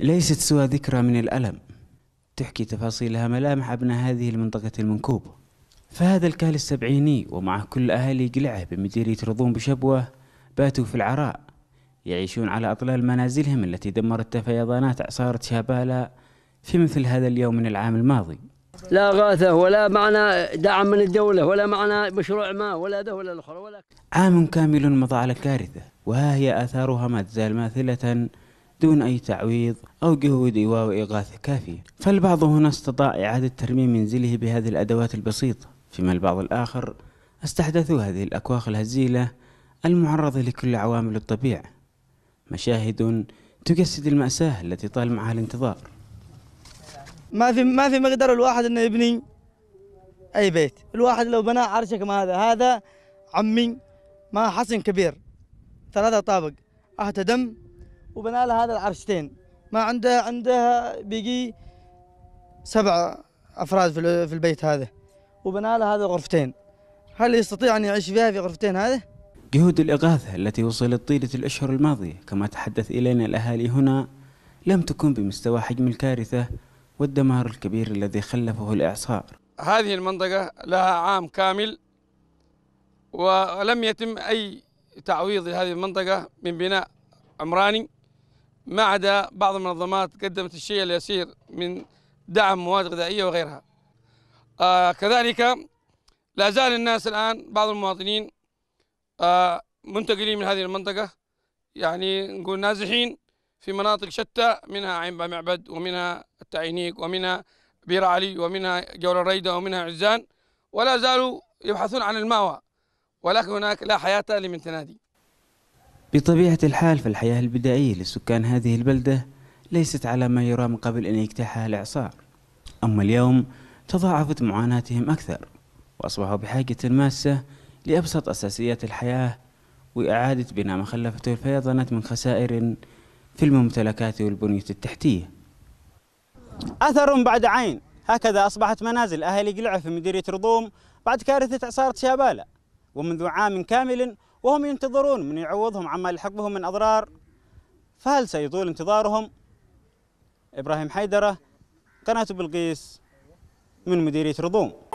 ليست سوى ذكرى من الألم تحكي تفاصيلها ملامح أبناء هذه المنطقة المنكوبة فهذا الكهل السبعيني ومع كل أهالي قلعه بمديرية رضون بشبوة باتوا في العراء يعيشون على أطلال منازلهم التي دمرتها فيضانات عصارة شابالا في مثل هذا اليوم من العام الماضي لا غاثة ولا معنى دعم من الدولة ولا معنى مشروع ما ولا ده ولا الأخرى ولا عام كامل مضى على كارثة وها هي آثارها ما تزال ماثلة دون أي تعويض أو جهود إيواء وإغاثة كافية فالبعض هنا استطاع إعادة ترميم منزله بهذه الأدوات البسيطة فيما البعض الآخر استحدثوا هذه الأكواخ الهزيلة المعرضة لكل عوامل الطبيعة مشاهد تجسد المأساة التي طال معها الانتظار ما في ما في مقدر الواحد انه يبني اي بيت، الواحد لو بنى عرشه كما هذا، هذا عمي ما حصن كبير ثلاثة طابق اهتدم وبنى له هذا العرشتين ما عنده عنده بيجي سبع افراد في البيت هذا وبنى له هذا غرفتين هل يستطيع ان يعيش فيها في غرفتين هذه؟ جهود الإغاثة التي وصلت طيلة الأشهر الماضية كما تحدث إلينا الأهالي هنا لم تكن بمستوى حجم الكارثة والدمار الكبير الذي خلفه الإعصار هذه المنطقة لها عام كامل ولم يتم أي تعويض لهذه المنطقة من بناء عمراني ما عدا بعض المنظمات قدمت الشيء اليسير من دعم مواد غذائية وغيرها آه كذلك لا زال الناس الآن بعض المواطنين آه منتقلين من هذه المنطقة يعني نقول نازحين في مناطق شتى منها عين معبد ومنها التعينيك ومنها بير علي ومنها جور الريدة ومنها عزان ولا زالوا يبحثون عن المأوى ولكن هناك لا حياة لمن تنادي بطبيعة الحال فالحياة البدائية لسكان هذه البلدة ليست على ما يرام قبل أن يجتاحها الإعصار أما اليوم تضاعفت معاناتهم أكثر وأصبحوا بحاجة ماسة لأبسط أساسيات الحياة وإعادة بناء ما خلفته الفيضانات من خسائر في الممتلكات والبنية التحتية أثر بعد عين هكذا أصبحت منازل أهالي قلعة في مديرية رضوم بعد كارثة إعصار شابالة ومنذ عام كامل وهم ينتظرون من يعوضهم عما يلحق بهم من أضرار فهل سيطول انتظارهم؟ إبراهيم حيدرة قناة بلقيس من مديرية رضوم